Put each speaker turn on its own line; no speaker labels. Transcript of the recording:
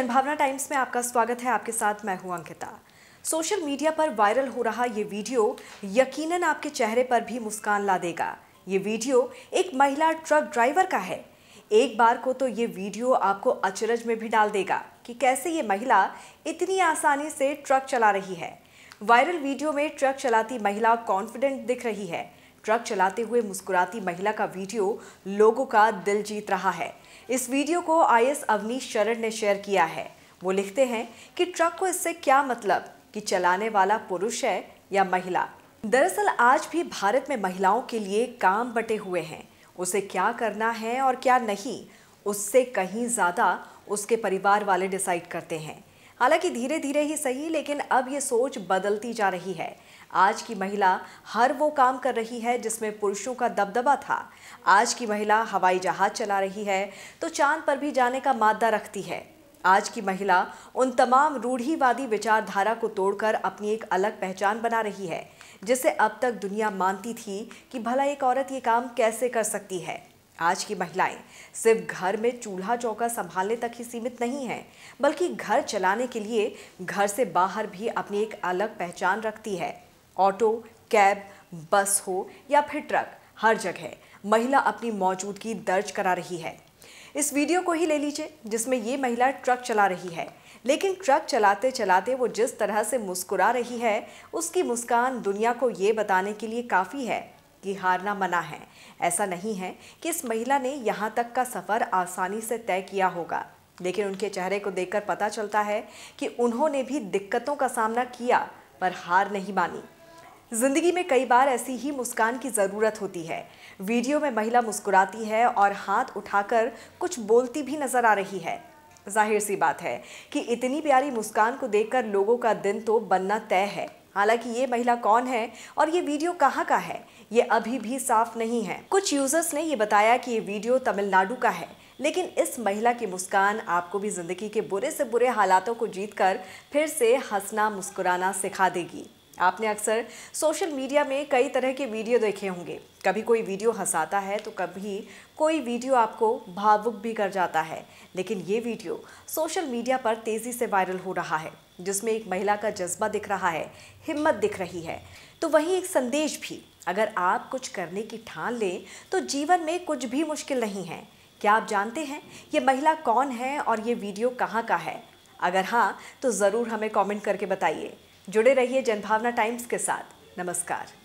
जनभावना times में आपका स्वागत है आपके साथ मैं हूं अंकिता सोशल मीडिया पर वायरल हो रहा ये वीडियो यकीनन आपके चेहरे पर भी मुस्कान ला देगा ये वीडियो एक महिला ट्रक ड्राइवर का है एक बार को तो ये वीडियो आपको अचरज में भी डाल देगा कि कैसे ये महिला इतनी आसानी से ट्रक चला रही है वायरल वीडियो में ट्रक चलाती महिला कॉन्फिडेंट दिख रही है ट्रक चलाते हुए मुस्कुराती महिला का वीडियो लोगों का दिल जीत रहा है इस वीडियो को आईएस अवनीश शरण ने शेयर किया है वो लिखते हैं कि ट्रक को इससे क्या मतलब कि चलाने वाला पुरुष है या महिला दरअसल आज भी भारत में महिलाओं के लिए काम बटे हुए हैं उसे क्या करना है और क्या नहीं उससे कहीं ज़्यादा उसके परिवार वाले डिसाइड करते हैं हालांकि धीरे धीरे ही सही लेकिन अब ये सोच बदलती जा रही है आज की महिला हर वो काम कर रही है जिसमें पुरुषों का दबदबा था आज की महिला हवाई जहाज चला रही है तो चांद पर भी जाने का मादा रखती है आज की महिला उन तमाम रूढ़ीवादी विचारधारा को तोड़कर अपनी एक अलग पहचान बना रही है जिसे अब तक दुनिया मानती थी कि भला एक औरत ये काम कैसे कर सकती है आज की महिलाएं सिर्फ घर में चूल्हा चौका संभालने तक ही सीमित नहीं है बल्कि घर चलाने के लिए घर से बाहर भी अपनी एक अलग पहचान रखती है ऑटो कैब बस हो या फिर ट्रक हर जगह महिला अपनी मौजूदगी दर्ज करा रही है इस वीडियो को ही ले लीजिए जिसमें ये महिला ट्रक चला रही है लेकिन ट्रक चलाते चलाते वो जिस तरह से मुस्कुरा रही है उसकी मुस्कान दुनिया को ये बताने के लिए काफ़ी है कि हारना मना है ऐसा नहीं है कि इस महिला ने यहाँ तक का सफ़र आसानी से तय किया होगा लेकिन उनके चेहरे को देखकर पता चलता है कि उन्होंने भी दिक्कतों का सामना किया पर हार नहीं मानी ज़िंदगी में कई बार ऐसी ही मुस्कान की ज़रूरत होती है वीडियो में महिला मुस्कुराती है और हाथ उठाकर कुछ बोलती भी नज़र आ रही है जाहिर सी बात है कि इतनी प्यारी मुस्कान को देखकर लोगों का दिन तो बनना तय है हालांकि ये महिला कौन है और ये वीडियो कहाँ का है ये अभी भी साफ नहीं है कुछ यूजर्स ने ये बताया कि ये वीडियो तमिलनाडु का है लेकिन इस महिला की मुस्कान आपको भी ज़िंदगी के बुरे से बुरे हालातों को जीतकर फिर से हंसना मुस्कुराना सिखा देगी आपने अक्सर सोशल मीडिया में कई तरह के वीडियो देखे होंगे कभी कोई वीडियो हंसाता है तो कभी कोई वीडियो आपको भावुक भी कर जाता है लेकिन ये वीडियो सोशल मीडिया पर तेज़ी से वायरल हो रहा है जिसमें एक महिला का जज्बा दिख रहा है हिम्मत दिख रही है तो वहीं एक संदेश भी अगर आप कुछ करने की ठान लें तो जीवन में कुछ भी मुश्किल नहीं है क्या आप जानते हैं ये महिला कौन है और ये वीडियो कहाँ का है अगर हाँ तो ज़रूर हमें कमेंट करके बताइए जुड़े रहिए जनभावना टाइम्स के साथ नमस्कार